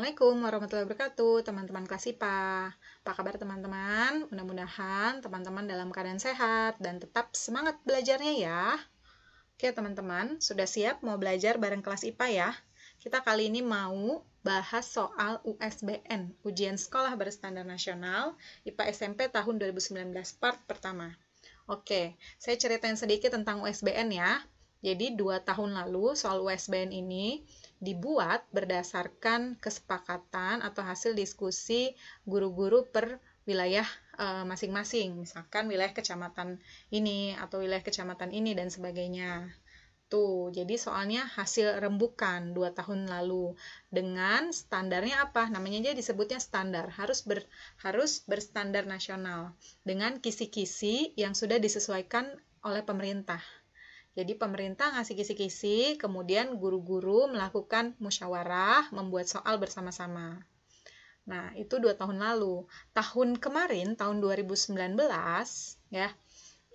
Assalamualaikum warahmatullahi wabarakatuh, teman-teman kelas IPA. Apa kabar teman-teman? Mudah-mudahan teman-teman dalam keadaan sehat dan tetap semangat belajarnya ya. Oke teman-teman, sudah siap mau belajar bareng kelas IPA ya? Kita kali ini mau bahas soal USBN, Ujian Sekolah Berstandar Nasional, IPA SMP tahun 2019, part pertama. Oke, saya ceritain sedikit tentang USBN ya. Jadi, dua tahun lalu soal USBN ini dibuat berdasarkan kesepakatan atau hasil diskusi guru-guru per wilayah eh, masing-masing, e, misalkan wilayah kecamatan ini atau wilayah kecamatan ini dan sebagainya. Tuh, jadi soalnya hasil rembukan dua tahun lalu dengan standarnya apa? Namanya aja disebutnya standar, harus ber, harus berstandar nasional dengan kisi-kisi yang sudah disesuaikan oleh pemerintah. Jadi pemerintah ngasih kisi-kisi, kemudian guru-guru melakukan musyawarah, membuat soal bersama-sama. Nah, itu dua tahun lalu. Tahun kemarin, tahun 2019, ya,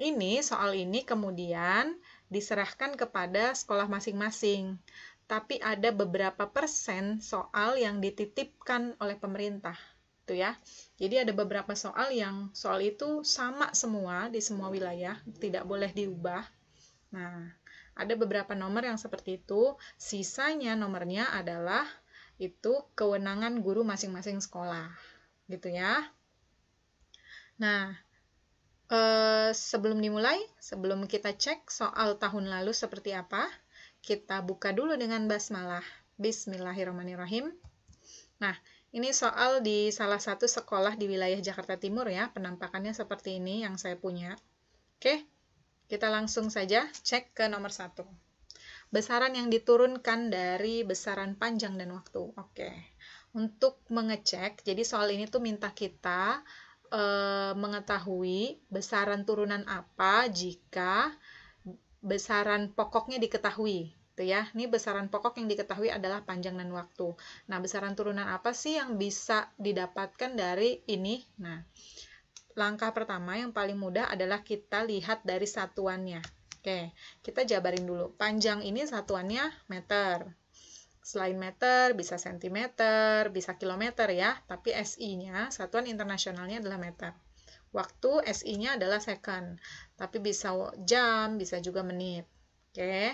ini soal ini kemudian diserahkan kepada sekolah masing-masing. Tapi ada beberapa persen soal yang dititipkan oleh pemerintah tuh gitu ya. Jadi ada beberapa soal yang soal itu sama semua di semua wilayah, tidak boleh diubah. Nah, ada beberapa nomor yang seperti itu. Sisanya nomornya adalah itu kewenangan guru masing-masing sekolah, gitu ya. Nah, eh, sebelum dimulai, sebelum kita cek soal tahun lalu seperti apa, kita buka dulu dengan basmalah. Bismillahirrahmanirrahim. Nah, ini soal di salah satu sekolah di wilayah Jakarta Timur ya, penampakannya seperti ini yang saya punya. Oke. Okay. Kita langsung saja cek ke nomor satu. Besaran yang diturunkan dari besaran panjang dan waktu. Oke. Untuk mengecek, jadi soal ini tuh minta kita e, mengetahui besaran turunan apa jika besaran pokoknya diketahui tuh gitu ya. Ini besaran pokok yang diketahui adalah panjang dan waktu. Nah, besaran turunan apa sih yang bisa didapatkan dari ini? Nah, langkah pertama yang paling mudah adalah kita lihat dari satuannya. Oke, kita jabarin dulu. Panjang ini satuannya meter. Selain meter, bisa sentimeter, bisa kilometer ya. Tapi SI-nya, satuan internasionalnya adalah meter. Waktu SI-nya adalah second. Tapi bisa jam, bisa juga menit. Oke,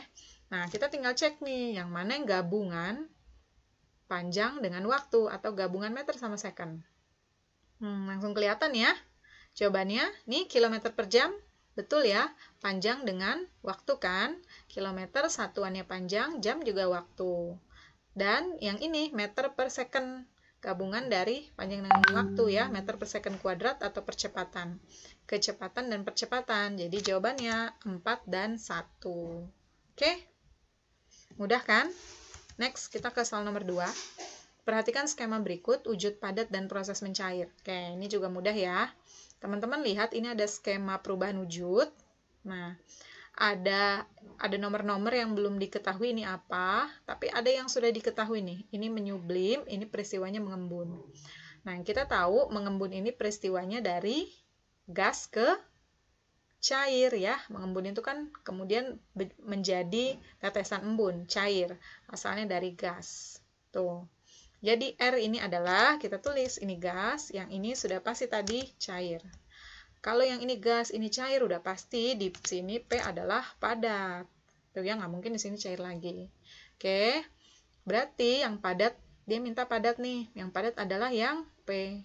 nah kita tinggal cek nih yang mana yang gabungan panjang dengan waktu atau gabungan meter sama second. Hmm, langsung kelihatan ya. Jawabannya, nih kilometer per jam, betul ya, panjang dengan waktu kan? Kilometer satuannya panjang, jam juga waktu. Dan yang ini, meter per second, gabungan dari panjang dengan waktu ya, meter per second kuadrat atau percepatan. Kecepatan dan percepatan, jadi jawabannya 4 dan 1. Oke, mudah kan? Next, kita ke soal nomor 2. Perhatikan skema berikut, wujud padat dan proses mencair. Oke, ini juga mudah ya. Teman-teman lihat ini ada skema perubahan wujud. Nah, ada ada nomor-nomor yang belum diketahui ini apa, tapi ada yang sudah diketahui nih. Ini menyublim, ini peristiwanya mengembun. Nah, kita tahu mengembun ini peristiwanya dari gas ke cair ya. Mengembun itu kan kemudian menjadi tetesan embun, cair. Asalnya dari gas. Tuh. Jadi R ini adalah, kita tulis, ini gas, yang ini sudah pasti tadi cair. Kalau yang ini gas, ini cair, udah pasti di sini P adalah padat. Tuh ya, nggak mungkin di sini cair lagi. Oke, berarti yang padat, dia minta padat nih. Yang padat adalah yang P.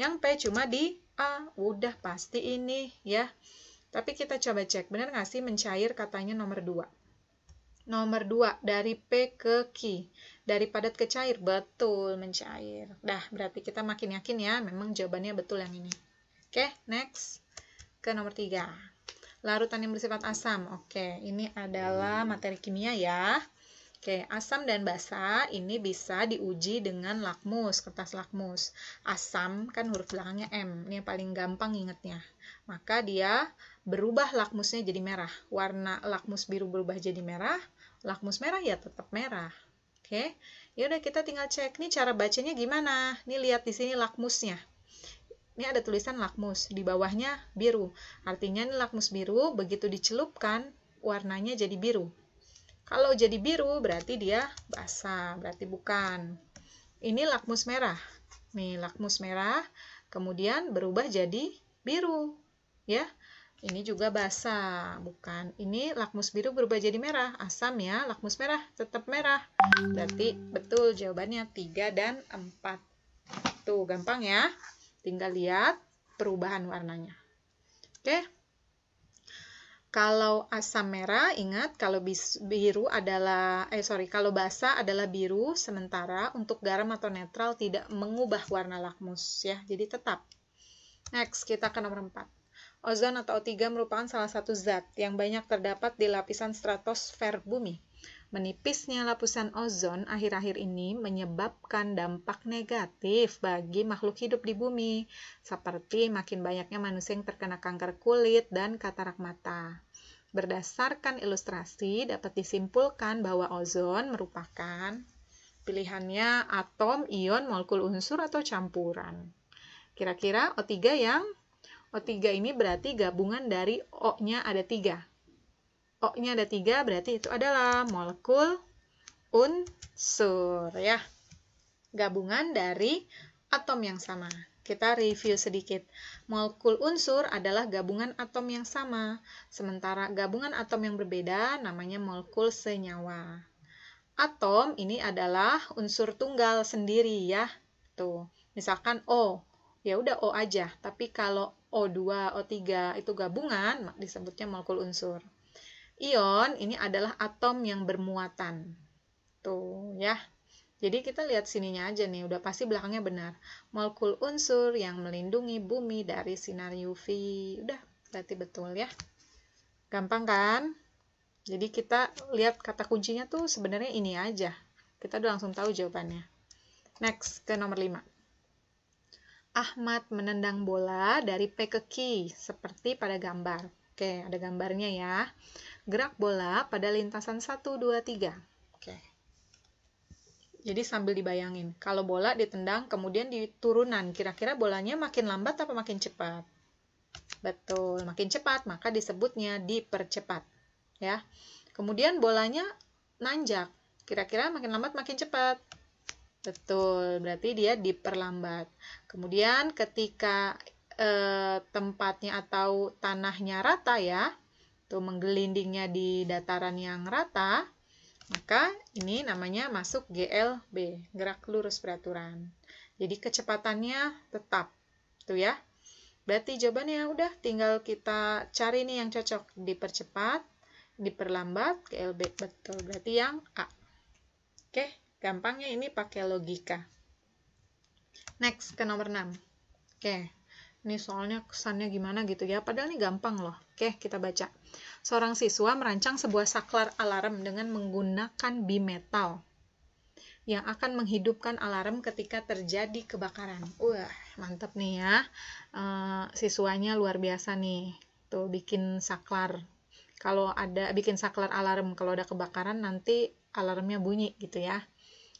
Yang P cuma di A, udah pasti ini ya. Tapi kita coba cek, benar nggak sih mencair katanya nomor 2? Nomor 2, dari P ke Q. Dari padat ke cair, betul, mencair. Dah, berarti kita makin yakin ya, memang jawabannya betul yang ini. Oke, next. Ke nomor 3. Larutan yang bersifat asam. Oke, ini adalah materi kimia ya. Oke, asam dan basa ini bisa diuji dengan lakmus, kertas lakmus. Asam kan huruf belakangnya M, ini yang paling gampang ingatnya. Maka dia berubah lakmusnya jadi merah. Warna lakmus biru berubah jadi merah, Lakmus merah ya tetap merah. Oke. Ya udah kita tinggal cek nih cara bacanya gimana. Nih lihat di sini lakmusnya. Ini ada tulisan lakmus, di bawahnya biru. Artinya ini lakmus biru begitu dicelupkan warnanya jadi biru. Kalau jadi biru berarti dia basah, berarti bukan. Ini lakmus merah. Nih lakmus merah kemudian berubah jadi biru, ya. Ini juga basah, bukan? Ini lakmus biru berubah jadi merah. Asam ya, lakmus merah, tetap merah. Berarti betul jawabannya 3 dan 4. Tuh, gampang ya. Tinggal lihat perubahan warnanya. Oke. Kalau asam merah, ingat kalau biru adalah, eh sorry, kalau basa adalah biru, sementara untuk garam atau netral tidak mengubah warna lakmus ya, jadi tetap. Next, kita ke nomor 4. Ozon atau O3 merupakan salah satu zat yang banyak terdapat di lapisan stratosfer bumi. Menipisnya lapisan ozon akhir-akhir ini menyebabkan dampak negatif bagi makhluk hidup di bumi, seperti makin banyaknya manusia yang terkena kanker kulit dan katarak mata. Berdasarkan ilustrasi, dapat disimpulkan bahwa ozon merupakan pilihannya atom, ion, molekul unsur, atau campuran. Kira-kira O3 yang O3 ini berarti gabungan dari O-nya ada tiga. O-nya ada tiga berarti itu adalah molekul unsur ya. Gabungan dari atom yang sama. Kita review sedikit. Molekul unsur adalah gabungan atom yang sama, sementara gabungan atom yang berbeda namanya molekul senyawa. Atom ini adalah unsur tunggal sendiri ya. Tuh, misalkan O. Ya udah O aja, tapi kalau O2, O3 itu gabungan disebutnya molekul unsur. Ion ini adalah atom yang bermuatan. Tuh ya. Jadi kita lihat sininya aja nih, udah pasti belakangnya benar. Molekul unsur yang melindungi bumi dari sinar UV. Udah, berarti betul ya. Gampang kan? Jadi kita lihat kata kuncinya tuh sebenarnya ini aja. Kita udah langsung tahu jawabannya. Next ke nomor 5. Ahmad menendang bola dari P ke Q seperti pada gambar. Oke, ada gambarnya ya. Gerak bola pada lintasan 1, 2, 3. Oke. Jadi sambil dibayangin, kalau bola ditendang kemudian diturunan, kira-kira bolanya makin lambat atau makin cepat? Betul, makin cepat maka disebutnya dipercepat. Ya. Kemudian bolanya nanjak, kira-kira makin lambat makin cepat. Betul, berarti dia diperlambat. Kemudian ketika e, tempatnya atau tanahnya rata ya, tuh menggelindingnya di dataran yang rata, maka ini namanya masuk GLB, gerak lurus peraturan. Jadi kecepatannya tetap, tuh ya. Berarti jawabannya udah tinggal kita cari nih yang cocok, dipercepat, diperlambat, GLB betul. Berarti yang A. Oke. Okay. Gampangnya ini pakai logika. Next, ke nomor 6. Oke, ini soalnya kesannya gimana gitu ya. Padahal ini gampang loh. Oke, kita baca. Seorang siswa merancang sebuah saklar alarm dengan menggunakan bimetal yang akan menghidupkan alarm ketika terjadi kebakaran. Wah, mantep nih ya. E, siswanya luar biasa nih. Tuh, bikin saklar. Kalau ada, bikin saklar alarm. Kalau ada kebakaran, nanti alarmnya bunyi gitu ya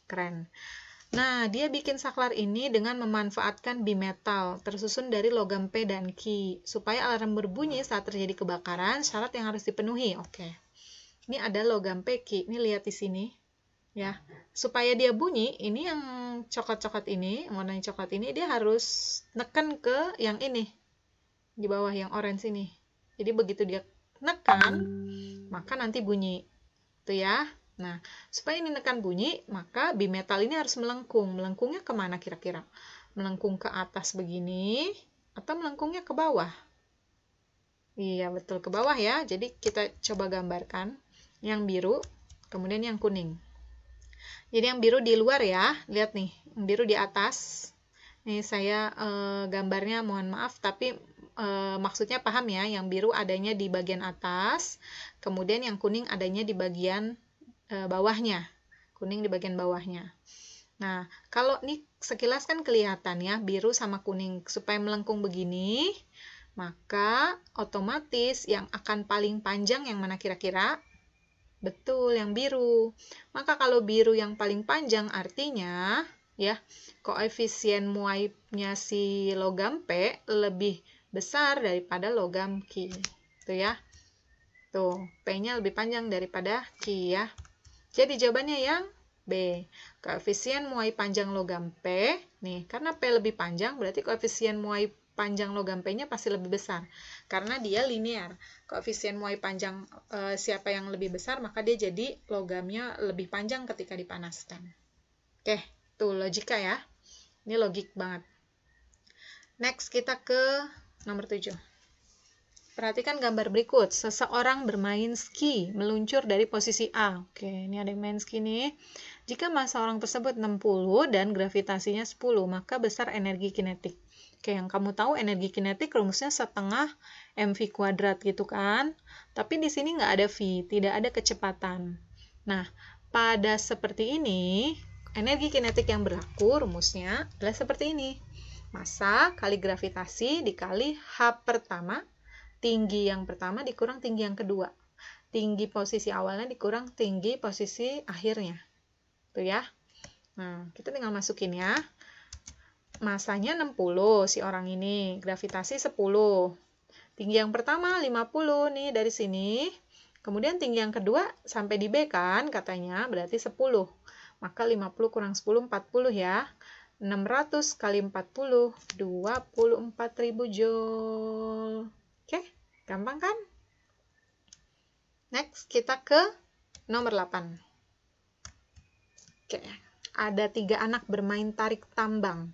keren. Nah, dia bikin saklar ini dengan memanfaatkan bimetal tersusun dari logam P dan Q supaya alarm berbunyi saat terjadi kebakaran, syarat yang harus dipenuhi. Oke. Ini ada logam P Q. Ini lihat di sini. Ya, supaya dia bunyi, ini yang coklat-coklat ini, warnanya coklat ini dia harus neken ke yang ini. Di bawah yang orange ini. Jadi begitu dia neken, maka nanti bunyi. Tuh ya. Nah, supaya ini menekan bunyi, maka bimetal ini harus melengkung. Melengkungnya kemana kira-kira? Melengkung ke atas begini, atau melengkungnya ke bawah? Iya, betul ke bawah ya. Jadi kita coba gambarkan yang biru, kemudian yang kuning. Jadi yang biru di luar ya, lihat nih, yang biru di atas. Nih saya e, gambarnya mohon maaf, tapi e, maksudnya paham ya, yang biru adanya di bagian atas, kemudian yang kuning adanya di bagian e, bawahnya, kuning di bagian bawahnya. Nah, kalau ini sekilas kan kelihatan ya, biru sama kuning supaya melengkung begini, maka otomatis yang akan paling panjang yang mana kira-kira? Betul, yang biru. Maka kalau biru yang paling panjang artinya ya, koefisien muaibnya si logam P lebih besar daripada logam Q. Tuh ya. Tuh, P-nya lebih panjang daripada Q ya. Jadi jawabannya yang B. Koefisien muai panjang logam P, nih, karena P lebih panjang berarti koefisien muai panjang logam P-nya pasti lebih besar karena dia linear. Koefisien muai panjang e, siapa yang lebih besar maka dia jadi logamnya lebih panjang ketika dipanaskan. Oke, tuh logika ya. Ini logik banget. Next kita ke nomor 7. Perhatikan gambar berikut. Seseorang bermain ski, meluncur dari posisi A. Oke, ini ada yang main ski nih. Jika massa orang tersebut 60 dan gravitasinya 10, maka besar energi kinetik. Oke, yang kamu tahu energi kinetik rumusnya setengah mv kuadrat gitu kan. Tapi di sini nggak ada v, tidak ada kecepatan. Nah, pada seperti ini, energi kinetik yang berlaku rumusnya adalah seperti ini. Masa kali gravitasi dikali H pertama tinggi yang pertama dikurang tinggi yang kedua. Tinggi posisi awalnya dikurang tinggi posisi akhirnya. Tuh ya. Nah, kita tinggal masukin ya. Masanya 60 si orang ini, gravitasi 10. Tinggi yang pertama 50 nih dari sini. Kemudian tinggi yang kedua sampai di B kan katanya berarti 10. Maka 50 kurang 10 40 ya. 600 kali 40 24.000 joule. Oke, gampang kan? Next, kita ke nomor 8. Oke, ada tiga anak bermain tarik tambang.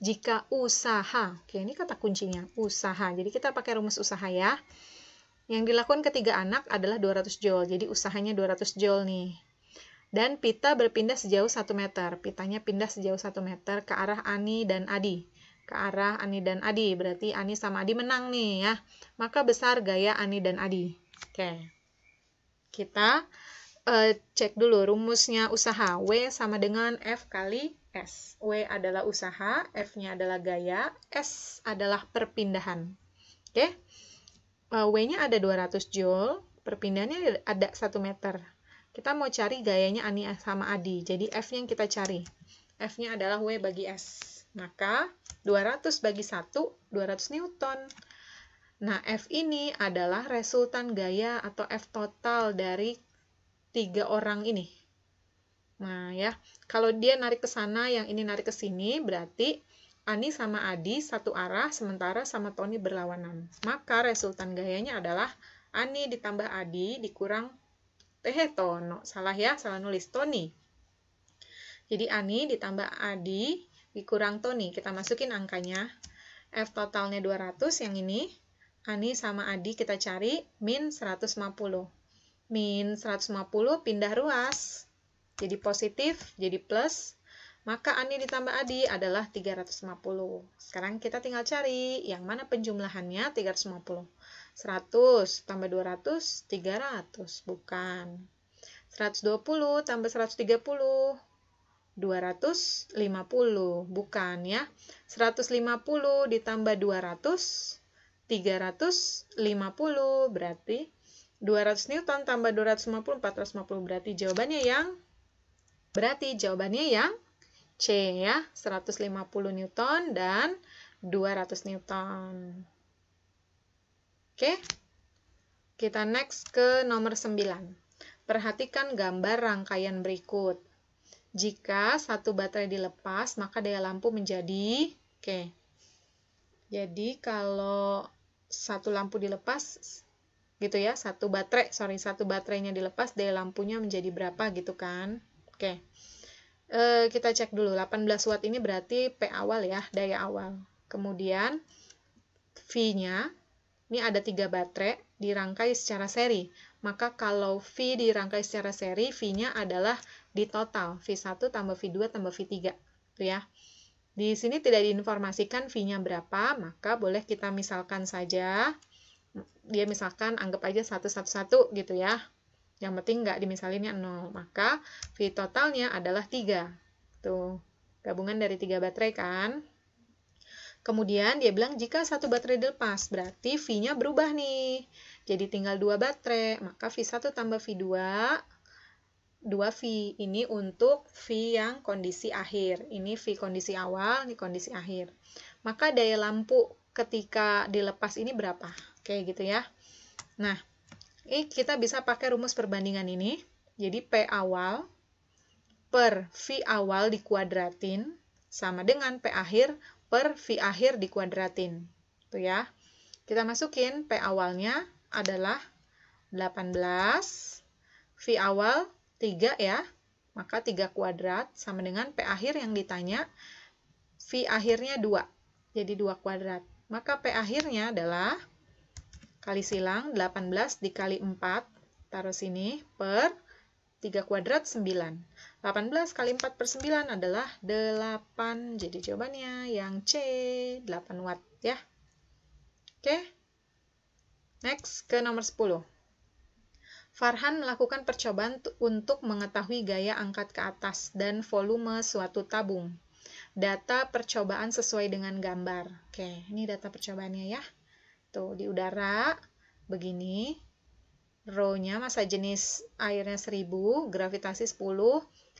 Jika usaha, oke ini kata kuncinya, usaha. Jadi kita pakai rumus usaha ya. Yang dilakukan ketiga anak adalah 200 joule Jadi usahanya 200 joule nih. Dan pita berpindah sejauh 1 meter. Pitanya pindah sejauh 1 meter ke arah Ani dan Adi ke arah Ani dan Adi. Berarti Ani sama Adi menang nih ya. Maka besar gaya Ani dan Adi. Oke. Kita uh, cek dulu rumusnya usaha. W sama dengan F kali S. W adalah usaha, F-nya adalah gaya, S adalah perpindahan. Oke. Eh, W-nya ada 200 joule, perpindahannya ada 1 meter. Kita mau cari gayanya Ani sama Adi. Jadi F nya yang kita cari. F-nya adalah W bagi S. Maka 200 bagi 1, 200 Newton. Nah, F ini adalah resultan gaya atau F total dari tiga orang ini. Nah, ya. Kalau dia narik ke sana, yang ini narik ke sini, berarti Ani sama Adi satu arah, sementara sama Tony berlawanan. Maka resultan gayanya adalah Ani ditambah Adi dikurang teh Tono. Salah ya, salah nulis Tony. Jadi Ani ditambah Adi dikurang tuh nih, kita masukin angkanya. F totalnya 200 yang ini. Ani sama Adi kita cari min 150. Min 150 pindah ruas. Jadi positif, jadi plus. Maka Ani ditambah Adi adalah 350. Sekarang kita tinggal cari yang mana penjumlahannya 350. 100 tambah 200, 300. Bukan. 120 tambah 130, 250, bukan ya. 150 ditambah 200, 350 berarti 200 Newton tambah 250, 450 berarti jawabannya yang berarti jawabannya yang C ya, 150 Newton dan 200 Newton. Oke, kita next ke nomor 9. Perhatikan gambar rangkaian berikut. Jika satu baterai dilepas, maka daya lampu menjadi oke. Okay. Jadi kalau satu lampu dilepas gitu ya, satu baterai, sorry, satu baterainya dilepas, daya lampunya menjadi berapa gitu kan? Oke. Okay. Eh, e, kita cek dulu 18 watt ini berarti P awal ya, daya awal. Kemudian V-nya ini ada tiga baterai dirangkai secara seri. Maka kalau V dirangkai secara seri, V-nya adalah di total V1 tambah V2 tambah V3 tuh gitu ya. Di sini tidak diinformasikan V-nya berapa, maka boleh kita misalkan saja dia misalkan anggap aja 1 sub 1 gitu ya. Yang penting nggak dimisalinnya 0. Maka V totalnya adalah 3. Tuh, gabungan dari 3 baterai kan. Kemudian dia bilang jika satu baterai dilepas, berarti V-nya berubah nih. Jadi tinggal dua baterai, maka V1 tambah V2 2 V. Ini untuk V yang kondisi akhir. Ini V kondisi awal, ini kondisi akhir. Maka daya lampu ketika dilepas ini berapa? Oke, gitu ya. Nah, ini kita bisa pakai rumus perbandingan ini. Jadi P awal per V awal dikuadratin sama dengan P akhir per V akhir dikuadratin. Tuh ya. Kita masukin P awalnya adalah 18 V awal 3 ya, maka 3 kuadrat sama dengan P akhir yang ditanya, V akhirnya 2, jadi 2 kuadrat. Maka P akhirnya adalah, kali silang 18 dikali 4, taruh sini, per 3 kuadrat 9. 18 kali 4 per 9 adalah 8, jadi jawabannya yang C, 8 Watt ya. Oke, next ke nomor 10. Farhan melakukan percobaan untuk mengetahui gaya angkat ke atas dan volume suatu tabung. Data percobaan sesuai dengan gambar. Oke, ini data percobaannya ya. Tuh, di udara begini. Rho-nya masa jenis airnya 1000, gravitasi 10.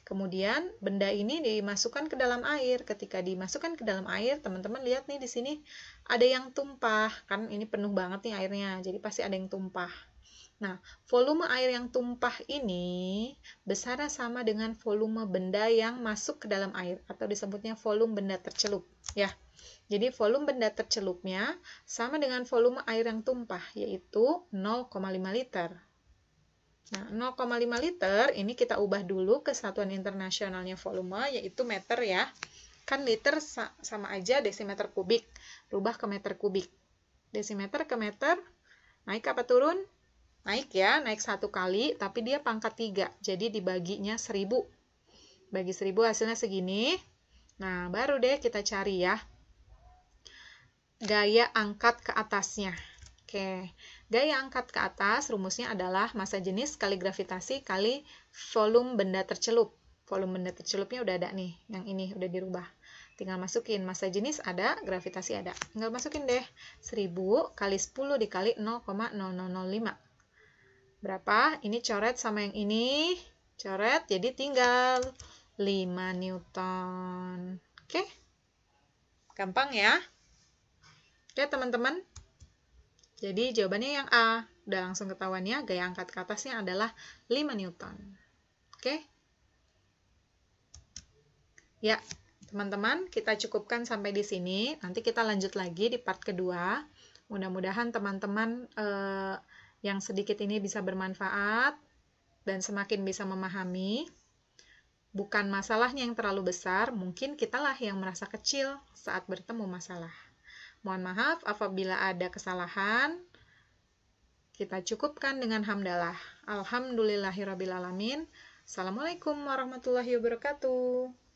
Kemudian benda ini dimasukkan ke dalam air. Ketika dimasukkan ke dalam air, teman-teman lihat nih di sini ada yang tumpah. Kan ini penuh banget nih airnya. Jadi pasti ada yang tumpah. Nah, volume air yang tumpah ini besarnya sama dengan volume benda yang masuk ke dalam air atau disebutnya volume benda tercelup, ya. Jadi volume benda tercelupnya sama dengan volume air yang tumpah yaitu 0,5 liter. Nah, 0,5 liter ini kita ubah dulu ke satuan internasionalnya volume yaitu meter ya. Kan liter sama aja desimeter kubik, rubah ke meter kubik. Desimeter ke meter, naik apa turun? Naik ya, naik satu kali, tapi dia pangkat tiga, Jadi dibaginya seribu. Bagi seribu hasilnya segini. Nah, baru deh kita cari ya. Gaya angkat ke atasnya. Oke, gaya angkat ke atas rumusnya adalah masa jenis kali gravitasi kali volume benda tercelup. Volume benda tercelupnya udah ada nih, yang ini udah dirubah. Tinggal masukin masa jenis ada, gravitasi ada. Tinggal masukin deh, 1000 kali 10 dikali 0,0005 berapa? Ini coret sama yang ini. Coret, jadi tinggal 5 Newton. Oke. Gampang ya. Oke, teman-teman. Jadi jawabannya yang A. Udah langsung ketahuan ya, gaya angkat ke atasnya adalah 5 Newton. Oke. Ya, teman-teman, kita cukupkan sampai di sini. Nanti kita lanjut lagi di part kedua. Mudah-mudahan teman-teman Uh, yang sedikit ini bisa bermanfaat dan semakin bisa memahami. Bukan masalahnya yang terlalu besar, mungkin kitalah yang merasa kecil saat bertemu masalah. Mohon maaf apabila ada kesalahan. Kita cukupkan dengan hamdalah. Alhamdulillahirrabbilalamin. Assalamualaikum warahmatullahi wabarakatuh.